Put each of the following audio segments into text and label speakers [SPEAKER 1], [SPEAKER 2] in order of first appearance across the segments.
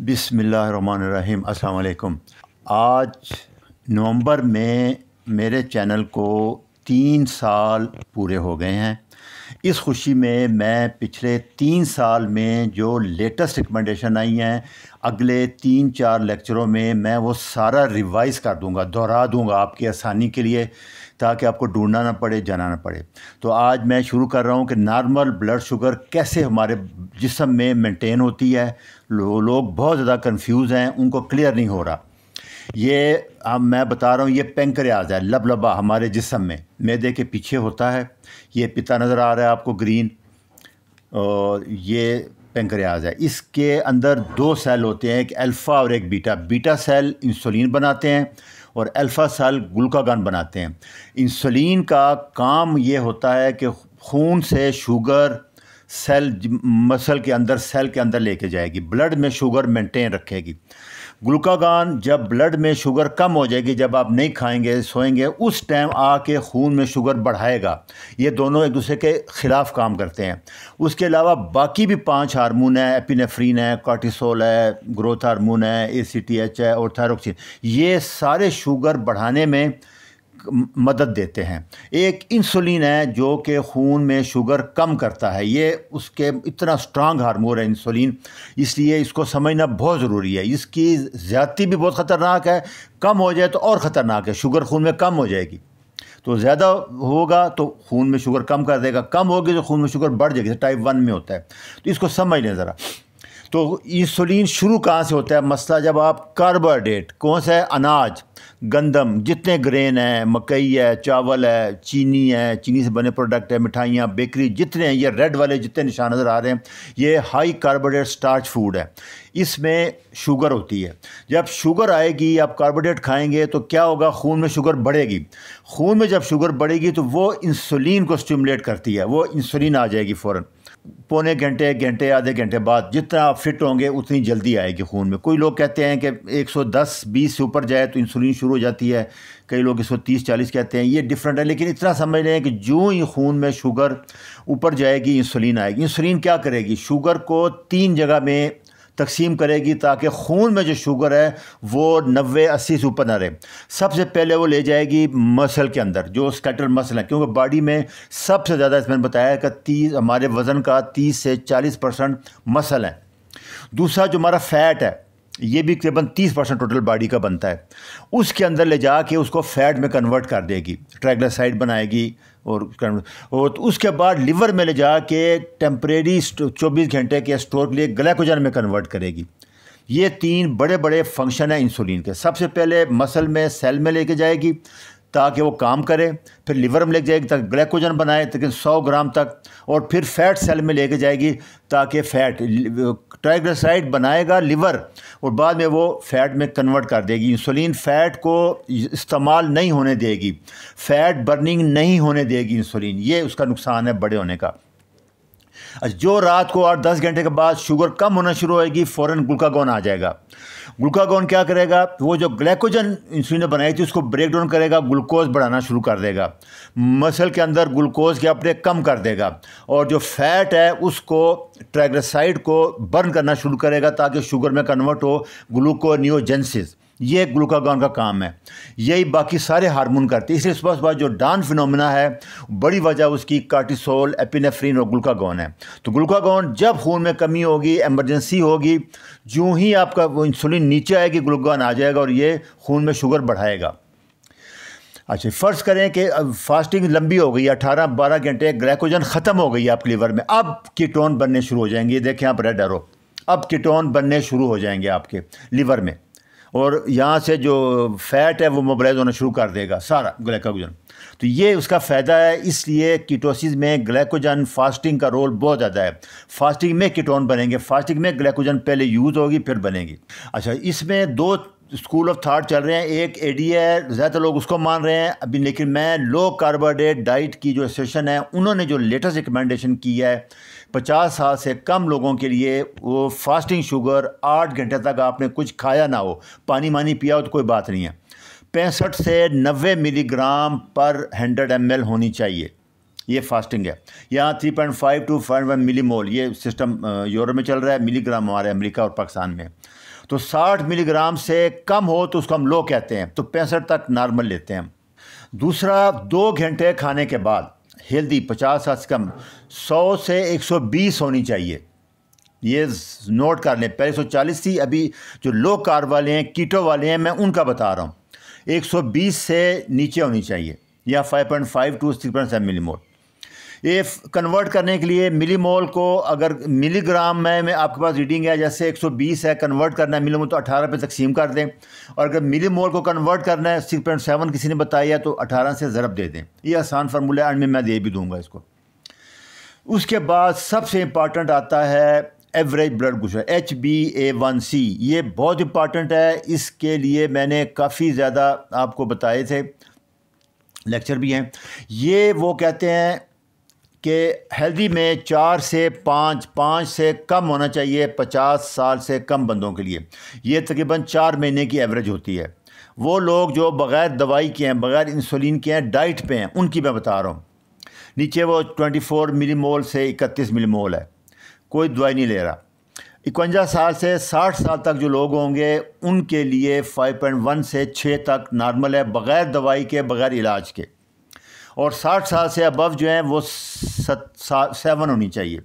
[SPEAKER 1] बिसमीम् अल्लाम आज नवंबर में मेरे चैनल को तीन साल पूरे हो गए हैं इस खुशी में मैं पिछले तीन साल में जो लेटेस्ट रिकमेंडेशन आई हैं अगले तीन चार लेक्चरों में मैं वो सारा रिवाइज़ कर दूंगा दोहरा दूंगा आपकी आसानी के लिए ताकि आपको ढूंढना ना पड़े जाना ना पड़े तो आज मैं शुरू कर रहा हूँ कि नॉर्मल ब्लड शुगर कैसे हमारे जिसम में मेंटेन होती है लोग बहुत ज़्यादा कन्फ्यूज़ हैं उनको क्लियर नहीं हो रहा ये हम मैं बता रहा हूँ ये पेंक्रियाज है लब लबा हमारे जिसम में मैदे के पीछे होता है ये पिता नज़र आ रहा है आपको ग्रीन और ये पेंक्रियाज है इसके अंदर दो सेल होते हैं एक अल्फ़ा और एक बीटा बीटा सेल इंसुलिन बनाते हैं और अल्फ़ा सेल ग्लूकागन बनाते हैं इंसुलिन का काम ये होता है कि खून से शुगर सेल मसल के अंदर सेल के अंदर लेके जाएगी ब्लड में शुगर मेंटेन रखेगी ग्लूकागान जब ब्लड में शुगर कम हो जाएगी जब आप नहीं खाएंगे सोएंगे उस टाइम आके खून में शुगर बढ़ाएगा ये दोनों एक दूसरे के ख़िलाफ़ काम करते हैं उसके अलावा बाकी भी पांच हार्मोन है एपिनेफ्रीन है कॉर्टिसोल है ग्रोथ हार्मोन है ए है और थायरोक्सिन ये सारे शुगर बढ़ाने में मदद देते हैं एक इंसुलिन है जो कि खून में शुगर कम करता है ये उसके इतना स्ट्रांग हारमोन है इंसुलिन इसलिए इसको समझना बहुत ज़रूरी है इसकी ज़्यादती भी बहुत ख़तरनाक है कम हो जाए तो और ख़तरनाक है शुगर खून में कम हो जाएगी तो ज़्यादा होगा तो खून में शुगर कम कर देगा कम होगी तो खून में शुगर बढ़ जाएगी टाइप वन में होता है तो इसको समझ लें ज़रा तो इंसुलिन शुरू कहाँ से होता है मसला जब आप कार्बोहाइड्रेट कौन सा है अनाज गंदम जितने ग्रेन हैं मकई है चावल है चीनी है चीनी से बने प्रोडक्ट है मिठाइयाँ बेकरी जितने हैं ये रेड वाले जितने निशान नज़र आ रहे हैं ये हाई कार्बोहाइड्रेट स्टार्च फूड है इसमें शुगर होती है जब शुगर आएगी आप कार्बोहाइड्रेट खाएंगे तो क्या होगा खून में शुगर बढ़ेगी खून में जब शुगर बढ़ेगी तो वो इंसुलिन को स्टिमुलेट करती है वो इंसुलिन आ जाएगी फ़ौरन पौने घंटे घंटे आधे घंटे बाद जितना आप फिट होंगे उतनी जल्दी आएगी खून में कोई लोग कहते हैं कि 110 20 से ऊपर जाए तो इंसुलिन शुरू हो जाती है कई लोग 130 40 कहते हैं ये डिफरेंट है लेकिन इतना समझ लें कि जो ही खून में शुगर ऊपर जाएगी इंसुलिन आएगी इंसुलिन क्या करेगी शुगर को तीन जगह में तकसीम करेगी ताकि खून में जो शुगर है वो नबे अस्सी से ऊपर ना रहे सबसे पहले वो ले जाएगी मसल के अंदर जो स्केटर मसल है क्योंकि बॉडी में सबसे ज़्यादा इसमें बताया कि तीस हमारे वज़न का तीस से चालीस परसेंट मसल है दूसरा जो हमारा फैट है ये भी तकरीबन तीस परसेंट टोटल बॉडी का बनता है उसके अंदर ले जा उसको फैट में कन्वर्ट कर देगी ट्रैगलासाइड बनाएगी और और तो उसके बाद लिवर में ले जा के टेम्परेरी चौबीस घंटे के स्टोर के लिए ग्लाइकोजन में कन्वर्ट करेगी ये तीन बड़े बड़े फंक्शन हैं इंसुलिन के सबसे पहले मसल में सेल में लेके जाएगी ताकि वो काम करे फिर लीवर में लेके जाएगी ताकि ग्लाइकोजन बनाए लेकिन सौ ग्राम तक और फिर फैट सेल में लेके जाएगी ताकि फैट ट्राइग्लिसराइड बनाएगा लीवर और बाद में वो फैट में कन्वर्ट कर देगी इंसुलिन फैट को इस्तेमाल नहीं होने देगी फैट बर्निंग नहीं होने देगी इंसुलिन ये उसका नुकसान है बड़े होने का जो रात को आठ दस घंटे के बाद शुगर कम होना शुरू होएगी फ़ौरन ग्लूकागोन आ जाएगा ग्लूकागोन क्या करेगा वो जो ग्लाइकोजन इंसुलिन ने बनाई थी उसको ब्रेक डाउन करेगा ग्लूकोज बढ़ाना शुरू कर देगा मसल के अंदर ग्लूकोज के अपने कम कर देगा और जो फैट है उसको ट्रैग्रेसाइड को बर्न करना शुरू करेगा ताकि शुगर में कन्वर्ट हो ग्लूकोनियोजेंसिस ये ग्लूकागॉन का काम है यही बाकी सारे हार्मोन करते हैं इसलिए सुबह सुबह जो डान फिनोमिना है बड़ी वजह उसकी कार्टिसोल एपिनेफ्रिन और ग्लूकागन है तो ग्लूकागॉन जब खून में कमी होगी एमरजेंसी होगी जो ही आपका वो इंसुलिन नीचे आएगी ग्लूकागॉन आ जाएगा और ये खून में शुगर बढ़ाएगा अच्छा फ़र्ज़ करें कि फास्टिंग लंबी हो गई अठारह बारह घंटे ग्लाइकोजन ख़त्म हो गई आपके लीवर में अब कीटोन बनने शुरू हो जाएंगे देखें आप रेड डरो अब कीटोन बनने शुरू हो जाएंगे आपके लीवर में और यहाँ से जो फैट है वो मोबलाइज होना शुरू कर देगा सारा ग्लाइकोजन तो ये उसका फ़ायदा है इसलिए कीटोसिस में ग्लाइकोजन फास्टिंग का रोल बहुत ज़्यादा है फास्टिंग में कीटोन बनेंगे फास्टिंग में ग्लाइकोजन पहले यूज़ होगी फिर बनेगी अच्छा इसमें दो स्कूल ऑफ थाट चल रहे हैं एक ए डी है ज़्यादातर लोग उसको मान रहे हैं अभी लेकिन मैं लो कार्बोहाइड्रेट डाइट की जो एसोसिएशन है उन्होंने जो लेटेस्ट रिकमेंडेशन की है पचास साल से कम लोगों के लिए वो फास्टिंग शुगर आठ घंटे तक आपने कुछ खाया ना हो पानी मानी पिया हो तो कोई बात नहीं है पैंसठ से नब्बे मिलीग्राम पर हंड्रेड एम होनी चाहिए ये फास्टिंग है यहाँ three point five two five one milli mole ये सिस्टम यूरोप में चल रहा है मिलीग्राम हमारे अमेरिका और पाकिस्तान में तो साठ मिलीग्राम से कम हो तो उसको हम लो कहते हैं तो पैंसठ तक नॉर्मल लेते हैं दूसरा दो घंटे खाने के बाद हेल्दी पचास से कम सौ से एक सौ बीस होनी चाहिए ये नोट कर लें पहले सौ चालीस थी अभी जो लो कार वाले हैं कीटो वाले हैं मैं उनका बता रहा हूँ एक सौ बीस से नीचे होनी चाहिए या five point five two six point seven milli mole ये कन्वर्ट करने के लिए मिली मोल को अगर मिलीग्राम में, में आपके पास रीडिंग है जैसे 120 है कन्वर्ट करना है मिली मोल तो अठारह पे तकसीम कर दें और अगर मिली मोल को कन्वर्ट करना है सिक्स पॉइंट सेवन किसी ने बताया तो अठारह से ज़रब दे दें ये आसान फार्मूला है एंड में मैं दे भी दूँगा इसको उसके बाद सबसे इम्पॉर्टेंट आता है average blood glucose H B A one C ये बहुत इंपॉर्टेंट है इसके लिए मैंने काफ़ी ज़्यादा आपको बताए थे लेक्चर भी हैं ये वो कहते हैं कि हेल्दी में चार से पाँच पाँच से कम होना चाहिए पचास साल से कम बंदों के लिए ये तकरीबन चार महीने की एवरेज होती है वो लोग जो बग़ैर दवाई के हैं बग़ैर इंसुलिन के हैं डाइट पे हैं उनकी मैं बता रहा हूँ नीचे वो ट्वेंटी फोर मिली मोल से इकतीस मिली मोल है कोई दवाई नहीं ले रहा इकवंजा साल से साठ साल तक जो लोग होंगे उनके लिए फाइव पॉइंट वन से छः तक नॉर्मल है बग़ैर दवाई के बग़ैर इलाज के और साठ साल से अबव जो हैं वो सेवन होनी चाहिए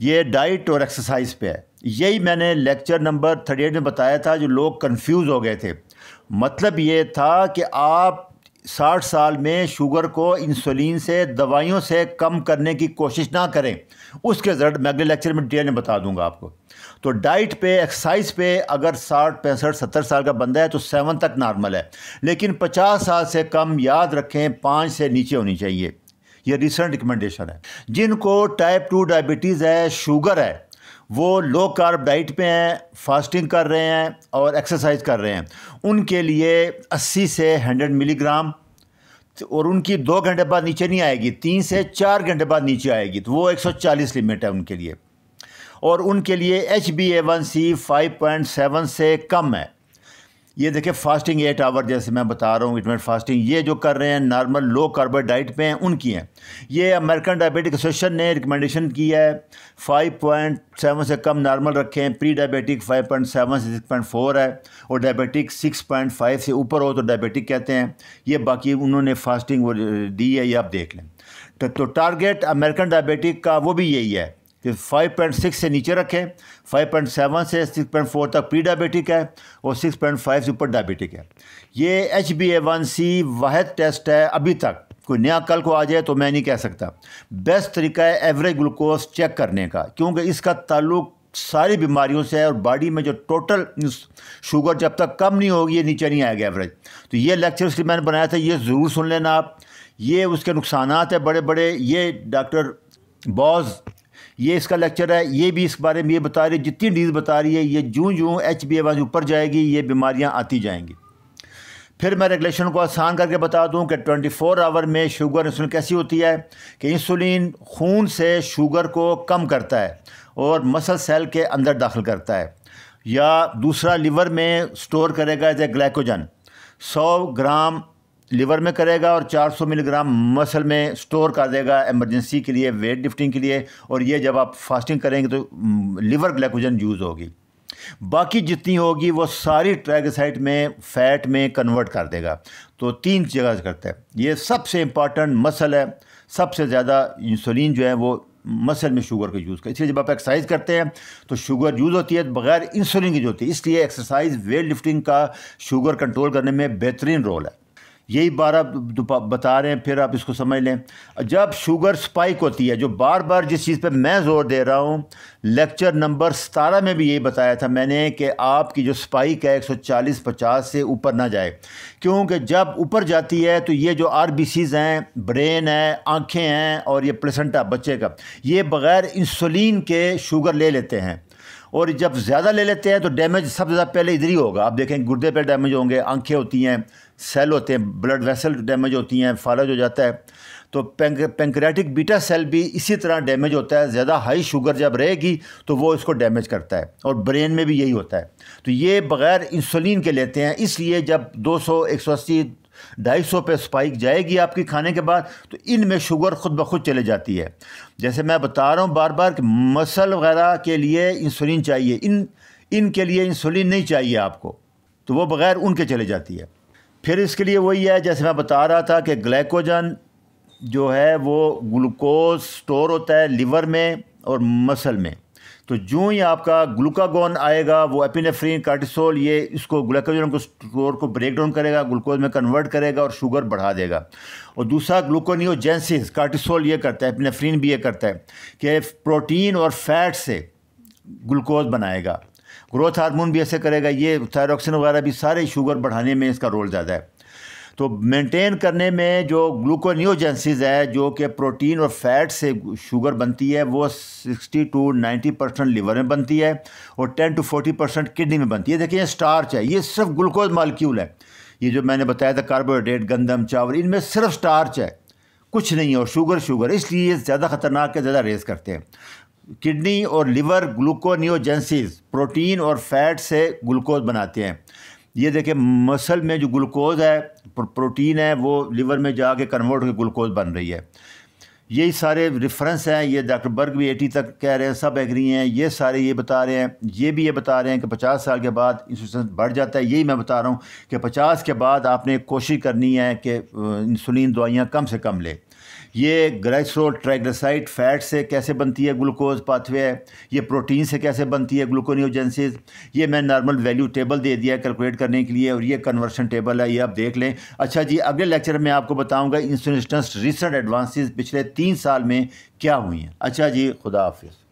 [SPEAKER 1] ये डाइट और एक्सरसाइज पे है यही मैंने लेक्चर नंबर थर्टी एट में बताया था जो लोग कंफ्यूज हो गए थे मतलब ये था कि आप साठ साल में शुगर को इंसुलिन से दवाइयों से कम करने की कोशिश ना करें उसके ज़रूरत मैं अगले लेक्चर में डिटेल में बता दूंगा आपको तो डाइट पे एक्सरसाइज पे अगर साठ पैंसठ सत्तर साल का बंदा है तो सेवन तक नॉर्मल है लेकिन पचास साल से कम याद रखें पाँच से नीचे होनी चाहिए यह रिसेंट रिकमेंडेशन है जिनको टाइप टू डायबिटीज़ है शुगर है वो लो कार्ब डाइट पे हैं फास्टिंग कर रहे हैं और एक्सरसाइज कर रहे हैं उनके लिए 80 से 100 मिलीग्राम तो और उनकी दो घंटे बाद नीचे नहीं आएगी तीन से चार घंटे बाद नीचे आएगी तो वो 140 लिमिट है उनके लिए और उनके लिए H B A one C five point seven से कम है ये देखें फास्टिंग एट आवर जैसे मैं बता रहा हूँ इटमेंट फास्टिंग ये जो कर रहे हैं नॉर्मल लो कार्बन डाइट पे हैं उनकी हैं ये अमेरिकन डायबिटिक एसोसिएशन ने रिकमेंडेशन की है 5.7 से कम नॉर्मल रखें प्री डायबिटिक 5.7 से 6.4 है और डायबिटिक 6.5 से ऊपर हो तो डायबिटिक कहते हैं ये बाकी उन्होंने फास्टिंग वो दी है ये आप देख लें तो टारगेट अमेरिकन डायबिटिक का वो भी यही है कि 5.6 से नीचे रखें 5.7 से 6.4 तक प्री डायबिटिक है और 6.5 से ऊपर डायबिटिक है ये H B A one C वाहद टेस्ट है अभी तक कोई नया कल को आ जाए तो मैं नहीं कह सकता बेस्ट तरीका है एवरेज ग्लूकोज चेक करने का क्योंकि इसका ताल्लुक सारी बीमारियों से है और बॉडी में जो टोटल शुगर जब तक कम नहीं होगी ये नीचे नहीं आएगा एवरेज तो ये लेक्चर इसलिए मैंने बनाया था ये ज़रूर सुन लेना आप ये उसके नुकसान है बड़े बड़े ये डॉक्टर बॉज ये इसका लेक्चर है ये भी इस बारे में ये बता रही है जितनी डीज बता रही है ये जूँ जूँ एच बी ए ऊपर जाएगी ये बीमारियाँ आती जाएंगी फिर मैं रेगुलेशन को आसान करके बता दूं कि 24 आवर में शुगर इंसुलिन कैसी होती है कि इंसुलिन खून से शुगर को कम करता है और मसल सेल के अंदर दाखिल करता है या दूसरा लिवर में स्टोर करेगा as a glycogen 100 gram liver में करेगा और 400 मिलीग्राम मसल में स्टोर कर देगा एमरजेंसी के लिए वेट लिफ्टिंग के लिए और ये जब आप फास्टिंग करेंगे तो लिवर ग्लाइकोजन यूज़ होगी बाकी जितनी होगी वो सारी ट्रैगसाइट में फैट में कन्वर्ट कर देगा तो तीन जगह करता है ये सबसे इम्पॉर्टेंट मसल है सबसे ज़्यादा इंसुलिन जो है वो मसल में शुगर का यूज़ कर इसलिए जब आप एक्सरसाइज करते हैं तो शुगर यूज़ होती है बगैर इंसुलिन की जो होती है इसलिए एक्सरसाइज वेट लिफ्टिंग का शुगर कंट्रोल करने में बेहतरीन रोल है यही बारह बता रहे हैं फिर आप इसको समझ लें जब शुगर स्पाइक होती है जो बार बार जिस चीज़ पे मैं ज़ोर दे रहा हूँ लेक्चर नंबर सतारह में भी यही बताया था मैंने कि आपकी जो स्पाइक है 140-50 से ऊपर ना जाए क्योंकि जब ऊपर जाती है तो ये जो आर हैं ब्रेन है आँखें हैं और ये प्लेसेंटा बच्चे का ये बग़ैर इंसुलिन के शुगर ले लेते हैं और जब ज़्यादा ले लेते हैं तो डैमेज सबसे ज़्यादा पहले इधर ही होगा आप देखें गुर्दे पर डैमेज होंगे आंखें होती हैं सेल होते हैं ब्लड वेसल डैमेज होती हैं फालज हो जाता है तो पेंक, पेंक्रेटिक बीटा सेल भी इसी तरह डैमेज होता है ज़्यादा हाई शुगर जब रहेगी तो वो इसको डैमेज करता है और ब्रेन में भी यही होता है तो ये बग़ैर इंसुलिन के लेते हैं इसलिए जब 200 180 ढाई सौ पे स्पाइक जाएगी आपकी खाने के बाद तो इनमें शुगर खुद ब खुद चले जाती है जैसे मैं बता रहा हूँ बार बार कि मसल वगैरह के लिए इंसुलिन चाहिए इन इनके लिए इंसुलिन नहीं चाहिए आपको तो वो बग़ैर उनके चले जाती है फिर इसके लिए वही है जैसे मैं बता रहा था कि ग्लाइकोजन जो है वो ग्लूकोज स्टोर होता है लिवर में और मसल में तो जो ही आपका ग्लूकागोन आएगा वो एपिनेफ्रीन कार्टिसोल ये इसको ग्लूकोजन को स्टोर को ब्रेक डाउन करेगा ग्लूकोज में कन्वर्ट करेगा और शुगर बढ़ा देगा और दूसरा ग्लूकोनियोजेंसिस कार्टिसोल ये करता है एपिनेफ्रीन भी ये करता है कि प्रोटीन और फैट से ग्लूकोज बनाएगा ग्रोथ हार्मोन भी ऐसे करेगा ये थायरोक्सिन वगैरह भी सारे शुगर बढ़ाने में इसका रोल ज़्यादा है तो मेंटेन करने में जो ग्लूकोनियोजेंसिस है जो कि प्रोटीन और फैट से शुगर बनती है वो 60 टू 90 परसेंट लीवर में बनती है और 10 टू 40 परसेंट किडनी में बनती है देखिए स्टार्च है ये सिर्फ ग्लूकोज मालिक्यूल है ये जो मैंने बताया था कार्बोहाइड्रेट गंदम चावल इनमें सिर्फ स्टार्च है कुछ नहीं है और शुगर शुगर इसलिए ये ज़्यादा ख़तरनाक है ज़्यादा रेस करते हैं किडनी और लिवर ग्लूकोनियोजेंसिस प्रोटीन और फैट से ग्लूकोज बनाते हैं ये देखें मसल में जो ग्लूकोज़ है प्रोटीन है वो लिवर में जाके कन्वर्ट होकर ग्लूकोज़ बन रही है यही सारे रेफरेंस हैं ये डॉक्टर बर्ग भी एटी तक कह रहे हैं सब एग्री हैं ये सारे ये बता रहे हैं ये भी ये बता रहे हैं कि पचास साल के बाद इंसुलिन बढ़ जाता है यही मैं बता रहा हूँ कि पचास के बाद आपने कोशिश करनी है कि इंसुलिन दवाइयाँ कम से कम ले ये ग्लाइसरोल ट्राइग्लिसराइड फैट से कैसे बनती है ग्लूकोज पाथवे है ये प्रोटीन से कैसे बनती है ग्लूकोनियोजेंसिस ये मैं नॉर्मल वैल्यू टेबल दे दिया कैलकुलेट करने के लिए और ये कन्वर्शन टेबल है ये आप देख लें अच्छा जी अगले लेक्चर में आपको बताऊंगा इंसुलिस्टेंस रिसेंट एडवांसेस पिछले तीन साल में क्या हुई हैं अच्छा जी खुदा हाफिज़